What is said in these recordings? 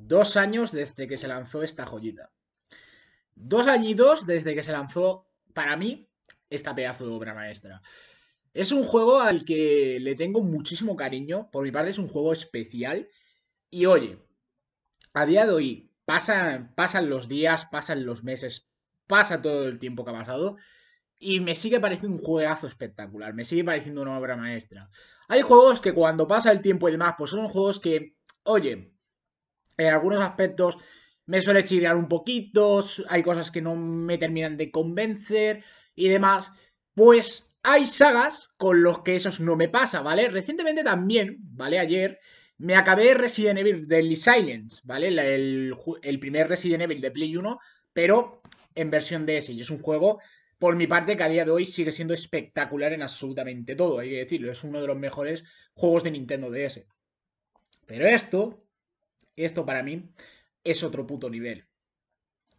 Dos años desde que se lanzó esta joyita. Dos añidos desde que se lanzó, para mí, esta pedazo de obra maestra. Es un juego al que le tengo muchísimo cariño. Por mi parte, es un juego especial. Y oye, a día de hoy pasan, pasan los días, pasan los meses, pasa todo el tiempo que ha pasado. Y me sigue pareciendo un juegazo espectacular. Me sigue pareciendo una obra maestra. Hay juegos que cuando pasa el tiempo y demás, pues son juegos que, oye, en algunos aspectos me suele chilear un poquito, hay cosas que no me terminan de convencer y demás, pues hay sagas con los que eso no me pasa, ¿vale? Recientemente también, ¿vale? Ayer me acabé Resident Evil Deadly Silence, ¿vale? El, el, primer Resident Evil de Play 1, pero en versión DS. Y es un juego, por mi parte, que a día de hoy sigue siendo espectacular en absolutamente todo, hay que decirlo. Es uno de los mejores juegos de Nintendo DS. Pero esto, esto para mí es otro puto nivel.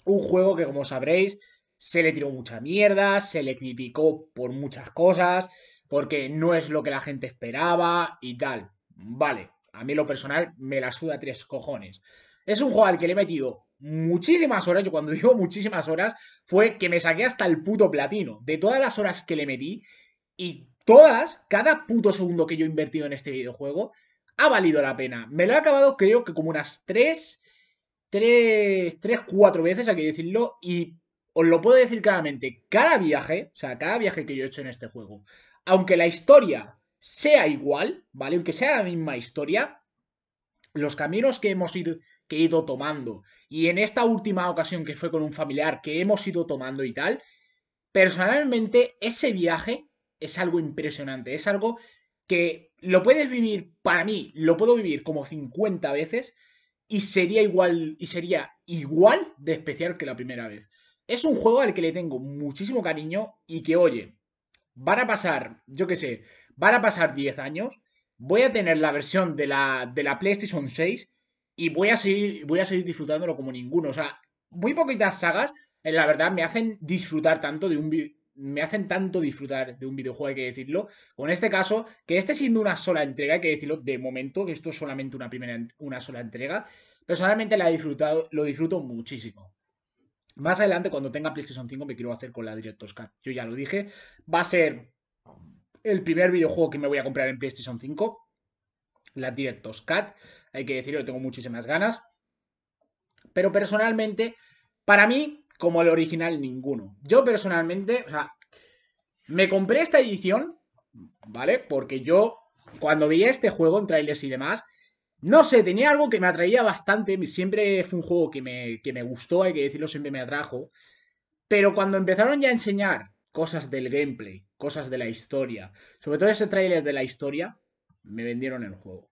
Un juego que, como sabréis, se le tiró mucha mierda, se le criticó por muchas cosas, porque no es lo que la gente esperaba y tal. Vale, a mí lo personal me la suda tres cojones. Es un juego al que le he metido muchísimas horas, yo cuando digo muchísimas horas, fue que me saqué hasta el puto platino. De todas las horas que le metí, y todas, cada puto segundo que yo he invertido en este videojuego, ha valido la pena. Me lo he acabado creo que como unas 3, 3, 4 veces, hay que decirlo, y os lo puedo decir claramente, cada viaje, o sea, cada viaje que yo he hecho en este juego, aunque la historia sea igual, ¿vale? Aunque sea la misma historia, los caminos que hemos ido, que he ido tomando, y en esta última ocasión que fue con un familiar que hemos ido tomando y tal, personalmente ese viaje es algo impresionante, es algo que lo puedes vivir, para mí, lo puedo vivir como 50 veces y sería igual, y sería igual de especial que la primera vez. Es un juego al que le tengo muchísimo cariño y que, oye, van a pasar, yo qué sé, van a pasar 10 años, voy a tener la versión de la, de la PlayStation 6 y voy a, seguir, voy a seguir disfrutándolo como ninguno. O sea, muy poquitas sagas, en eh, la verdad, me hacen disfrutar tanto de un, me hacen tanto disfrutar de un videojuego, hay que decirlo. en este caso, que este siendo una sola entrega, hay que decirlo de momento, que esto es solamente una, primera, una sola entrega, personalmente la disfrutado, lo disfruto muchísimo. Más adelante, cuando tenga PlayStation 5, me quiero hacer con la Directos Cat. Yo ya lo dije. Va a ser el primer videojuego que me voy a comprar en PlayStation 5. La Directos Cat. Hay que decirlo, tengo muchísimas ganas. Pero personalmente, para mí, como el original ninguno. Yo personalmente, o sea, me compré esta edición, ¿vale? Porque yo, cuando veía este juego en trailers y demás, no sé, tenía algo que me atraía bastante. Siempre fue un juego que me, gustó, hay que decirlo, siempre me atrajo. Pero cuando empezaron ya a enseñar cosas del gameplay, cosas de la historia, sobre todo ese trailer de la historia, me vendieron el juego.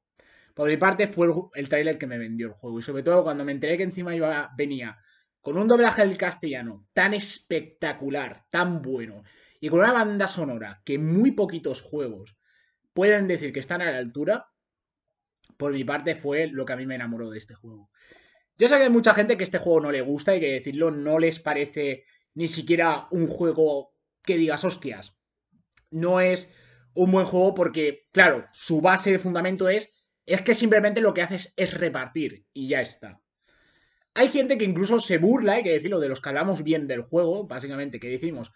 Por mi parte fue el, trailer que me vendió el juego. Y sobre todo cuando me enteré que encima iba, venía con un doblaje del castellano tan espectacular, tan bueno, y con una banda sonora que muy poquitos juegos pueden decir que están a la altura, por mi parte fue lo que a mí me enamoró de este juego. Yo sé que hay mucha gente que este juego no le gusta y que decirlo no les parece ni siquiera un juego que digas, hostias, no es un buen juego porque, claro, su base de fundamento es, es que simplemente lo que haces es repartir y ya está. Hay gente que incluso se burla, hay que decirlo, de los que hablamos bien del juego, básicamente, que decimos,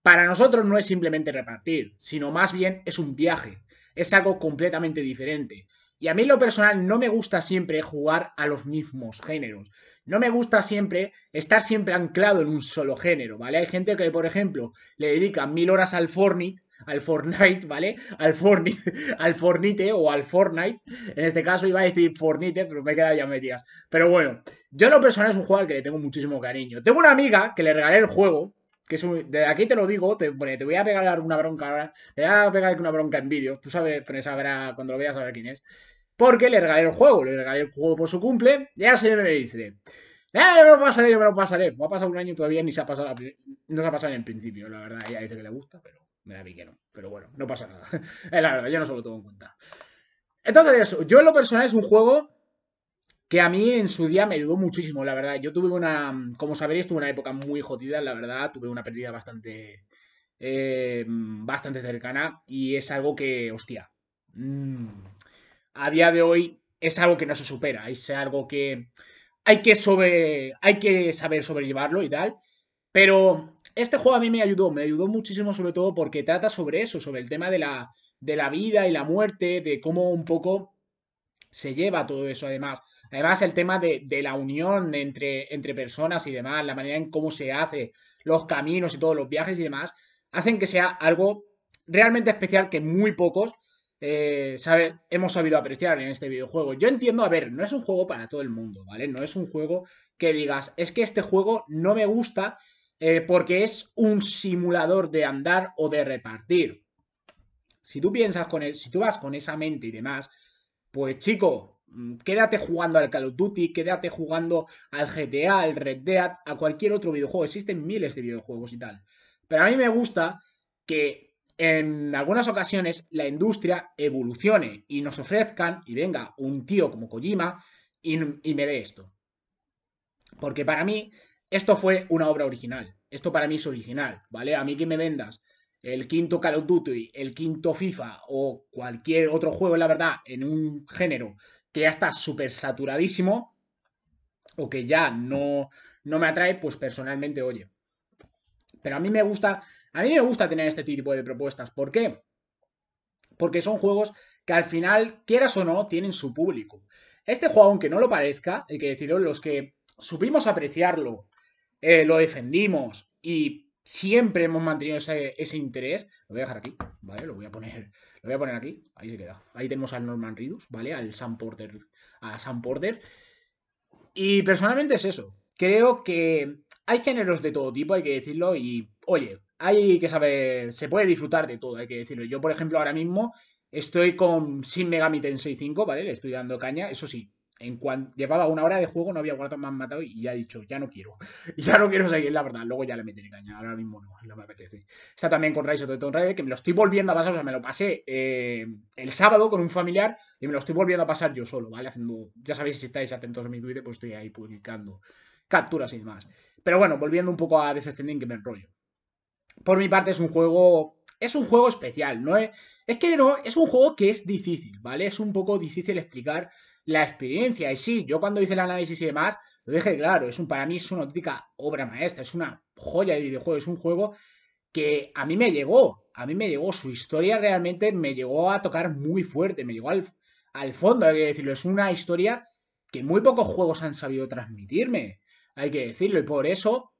para nosotros no es simplemente repartir, sino más bien es un viaje, es algo completamente diferente. Y a mí en lo personal no me gusta siempre jugar a los mismos géneros. No me gusta siempre estar siempre anclado en un solo género, ¿vale? Hay gente que, por ejemplo, le dedica mil horas al Fortnite, al Fortnite, ¿vale? Al Fortnite, al Fortnite o al Fortnite. En este caso iba a decir Fortnite, pero me he quedado ya metidas. Pero bueno, yo en lo personal es un jugador al que le tengo muchísimo cariño. Tengo una amiga que le regalé el juego que es un, de aquí te lo digo, te, voy a pegar una bronca ahora, te voy a pegar una bronca en vídeo, tú sabes, pero sabrá, cuando lo veas ver quién es, porque le regalé el juego, le regalé el juego por su cumple, ya se me dice, eh, No no me lo pasaré, no me lo pasaré, va a pasar un año todavía ni se ha pasado, no se ha pasado en principio, la verdad, ella dice este que le gusta, pero me da a no, pero bueno, no pasa nada, es la verdad, yo no se lo tengo en cuenta. Entonces, eso, yo en lo personal es un juego que a mí en su día me ayudó muchísimo, la verdad. Yo tuve una, como sabéis tuve una época muy jodida, la verdad, tuve una pérdida bastante, eh, bastante cercana y es algo que, hostia, mm, a día de hoy es algo que no se supera, es algo que hay que, sobre, hay que saber sobrellevarlo y tal, pero este juego a mí me ayudó, me ayudó muchísimo sobre todo porque trata sobre eso, sobre el tema de la, de la vida y la muerte, de cómo un poco se lleva todo eso además. Además, el tema de, la unión entre, entre personas y demás, la manera en cómo se hace, los caminos y todos los viajes y demás, hacen que sea algo realmente especial que muy pocos eh, hemos sabido apreciar en este videojuego. Yo entiendo, a ver, no es un juego para todo el mundo, ¿vale? No es un juego que digas, es que este juego no me gusta eh, porque es un simulador de andar o de repartir. Si tú piensas con él, si tú vas con esa mente y demás, pues chico, mm, quédate jugando al Call of Duty, quédate jugando al GTA, al Red Dead, a cualquier otro videojuego. Existen miles de videojuegos y tal. Pero a mí me gusta que en algunas ocasiones la industria evolucione y nos ofrezcan y venga un tío como Kojima y, y me dé esto. Porque para mí esto fue una obra original. Esto para mí es original, ¿vale? A mí que me vendas el quinto Call of Duty, el quinto FIFA o cualquier otro juego, la verdad, en un género que ya está súper saturadísimo o que ya no, no me atrae, pues personalmente, oye. Pero a mí me gusta, a mí me gusta tener este tipo de propuestas. ¿Por qué? Porque son juegos que al final, quieras o no, tienen su público. Este juego, aunque no lo parezca, hay que decirlo, los que supimos apreciarlo, eh, lo defendimos y Siempre hemos mantenido ese, interés. Lo voy a dejar aquí, ¿vale? Lo voy a poner. Lo voy a poner aquí. Ahí se queda. Ahí tenemos al Norman Ridus, ¿vale? Al Sam Porter. A Sam Porter. Y personalmente es eso. Creo que hay géneros de todo tipo, hay que decirlo. Y oye, hay que saber. Se puede disfrutar de todo, hay que decirlo. Yo, por ejemplo, ahora mismo estoy con Sin Megami Tensei 5, ¿vale? Le estoy dando caña. Eso sí, en cuanto llevaba una hora de juego, no había guardado más matado y ya he dicho, ya no quiero. Ya no quiero seguir, la verdad. Luego ya le meteré caña, ahora mismo no, no me apetece. Está también con Rise of the Tomb Raider, que me lo estoy volviendo a pasar, o sea, me lo pasé eh, el sábado con un familiar y me lo estoy volviendo a pasar yo solo, ¿vale? Haciendo, ya sabéis si estáis atentos a mi Twitter, pues estoy ahí publicando capturas y demás. Pero bueno, volviendo un poco a Death Stranding, que me enrollo. Por mi parte es un juego es un juego especial, ¿no? Es, es que no, es un juego que es difícil, ¿vale? Es un poco difícil explicar la experiencia. Y sí, yo cuando hice el análisis y demás, lo dije claro, es un, para mí es una auténtica obra maestra, es una joya de videojuegos es un juego que a mí me llegó, a mí me llegó, su historia realmente me llegó a tocar muy fuerte, me llegó al, al fondo, hay que decirlo, es una historia que muy pocos juegos han sabido transmitirme, hay que decirlo, y por eso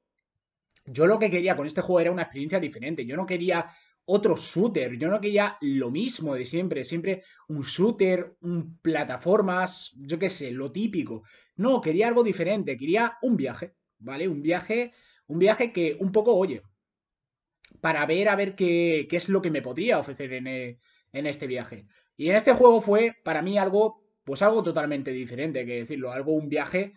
yo lo que quería con este juego era una experiencia diferente, yo no quería otro shooter. Yo no quería lo mismo de siempre, siempre un shooter, un plataformas, yo qué sé, lo típico. No, quería algo diferente, quería un viaje, ¿vale? Un viaje, un viaje que un poco, oye, para ver a ver qué, qué es lo que me podría ofrecer en, eh, este viaje. Y en este juego fue para mí algo, pues algo totalmente diferente, que decirlo, algo, un viaje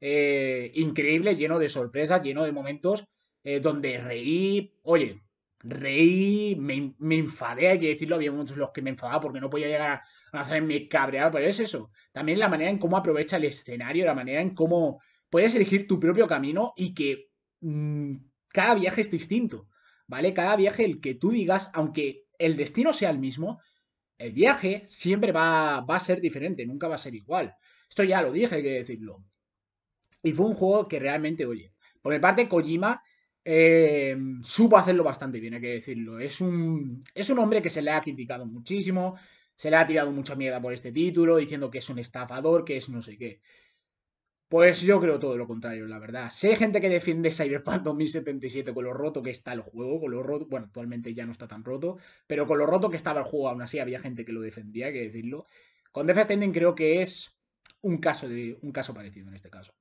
eh, increíble, lleno de sorpresas, lleno de momentos eh, donde reí, oye, reí, me, enfadé, hay que decirlo, había muchos los que me enfadaba porque no podía llegar a hacerme cabrear, pero es eso, también la manera en cómo aprovecha el escenario, la manera en cómo puedes elegir tu propio camino y que mm, cada viaje es distinto, ¿vale? Cada viaje el que tú digas, aunque el destino sea el mismo, el viaje siempre va, va a ser diferente, nunca va a ser igual. Esto ya lo dije, hay que decirlo. Y fue un juego que realmente, oye, por mi parte, Kojima eh, supo hacerlo bastante bien, hay que decirlo. Es un, es un hombre que se le ha criticado muchísimo, se le ha tirado mucha mierda por este título, diciendo que es un estafador, que es no sé qué. Pues yo creo todo lo contrario, la verdad. Sé gente que defiende Cyberpunk 2077 con lo roto que está el juego, con lo roto, bueno, actualmente ya no está tan roto, pero con lo roto que estaba el juego, aún así había gente que lo defendía, hay que decirlo. Con Death Stranding creo que es un caso, de, un caso parecido en este caso.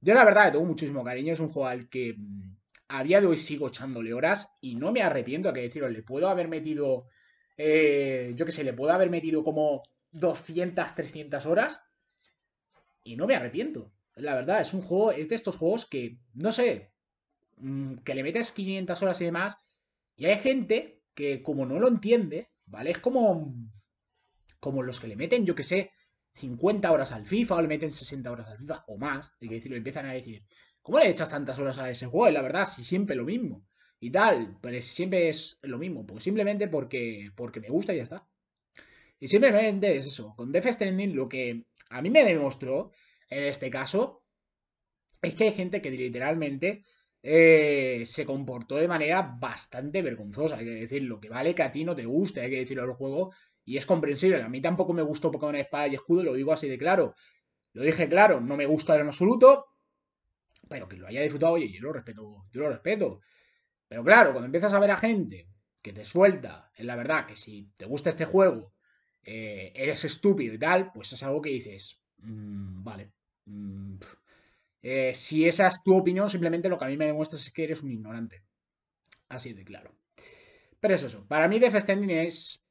Yo la verdad le tengo muchísimo cariño, es un juego al que mm, a día de hoy sigo echándole horas y no me arrepiento, que deciros, le puedo haber metido, eh, yo que sé, le puedo haber metido como 200, 300 horas y no me arrepiento. La verdad, es un juego, es de estos juegos que, no sé, mm, que le metes 500 horas y demás. Y hay gente que como no lo entiende, ¿vale? Es como, como los que le meten, yo que sé, 50 horas al FIFA o le meten 60 horas al FIFA o más. hay que decirlo, empiezan a decir, ¿Cómo le echas tantas horas a ese juego? La verdad, si siempre lo mismo. Y tal, pero si siempre es lo mismo. Pues simplemente porque, porque me gusta y ya está. Y simplemente es eso. Con Death Stranding lo que a mí me demostró en este caso es que hay gente que literalmente eh, se comportó de manera bastante vergonzosa. Hay que decir, lo que vale que a ti no te guste, hay que decirlo al juego. Y es comprensible. A mí tampoco me gustó Pokémon Espada y Escudo, lo digo así de claro. Lo dije claro, no me gusta en absoluto pero que lo haya disfrutado, oye, yo lo respeto, yo lo respeto. Pero claro, cuando empiezas a ver a gente que te suelta, es la verdad, que si te gusta este juego, eh, eres estúpido y tal, pues es algo que dices, mm, vale. Mm, eh, si esa es tu opinión, simplemente lo que a mí me demuestras es que eres un ignorante. Así de claro. Pero es eso. Para mí, Death Standing es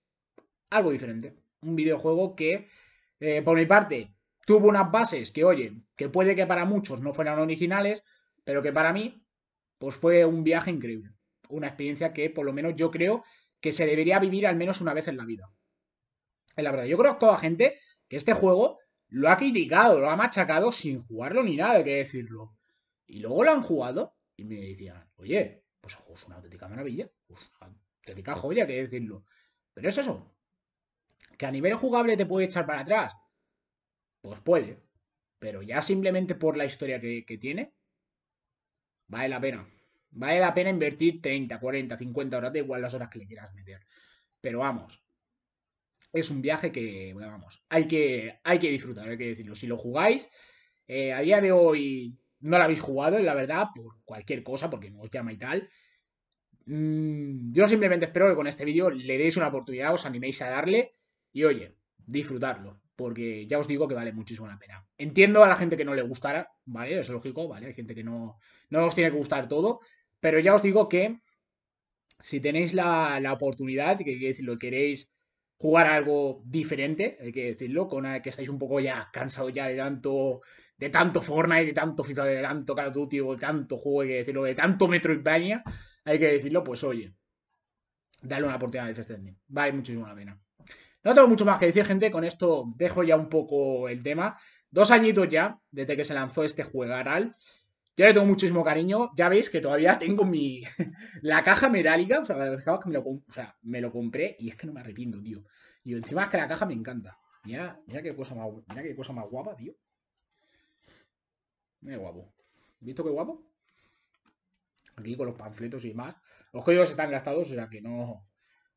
algo diferente. Un videojuego que, eh, por mi parte, tuvo unas bases que, oye, que puede que para muchos no fueran originales, pero que para mí, pues fue un viaje increíble. Una experiencia que por lo menos yo creo que se debería vivir al menos una vez en la vida. Es la verdad. Yo conozco a gente que este juego lo ha criticado, lo ha machacado sin jugarlo ni nada, hay que decirlo. Y luego lo han jugado y me decían, oye, pues el es una auténtica maravilla, pues una auténtica joya, hay que decirlo. Pero es eso, que a nivel jugable te puede echar para atrás, pues puede. Pero ya simplemente por la historia que, tiene, vale la pena. Vale la pena invertir 30, 40, 50 horas, da igual las horas que le quieras meter. Pero vamos, es un viaje que, vamos, hay que, hay que disfrutar, hay que decirlo. Si lo jugáis, eh, a día de hoy no lo habéis jugado, la verdad, por cualquier cosa, porque no os llama y tal. Mm, yo simplemente espero que con este vídeo le deis una oportunidad, os animéis a darle y oye, disfrutarlo porque ya os digo que vale muchísimo la pena. Entiendo a la gente que no le gustará, ¿vale? Es lógico, ¿vale? Hay gente que no, no os tiene que gustar todo, pero ya os digo que si tenéis la, oportunidad, que, que queréis jugar algo diferente, hay que decirlo, con que estáis un poco ya cansados ya de tanto de tanto Fortnite, de tanto FIFA, de tanto Call of Duty, o de tanto juego, hay que decirlo, de tanto Metroidvania, hay que decirlo, pues oye, dale una oportunidad de Death Vale muchísimo la pena. No tengo mucho más que decir, gente. Con esto dejo ya un poco el tema. Dos añitos ya, desde que se lanzó este juegaral. Yo le tengo muchísimo cariño. Ya veis que todavía tengo mi. la caja metálica. O sea, que me lo, me lo compré y es que no me arrepiento, tío. Y encima es que la caja me encanta. Mira, mira qué cosa más, mira qué cosa más guapa, tío. Qué guapo. ¿Visto qué guapo? Aquí con los panfletos y más. Los códigos están gastados, o sea que no.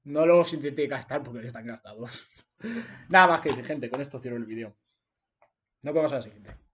No los intenté gastar porque están gastados. Nada más que decir, gente, con esto cierro el vídeo. Nos vemos a siguiente.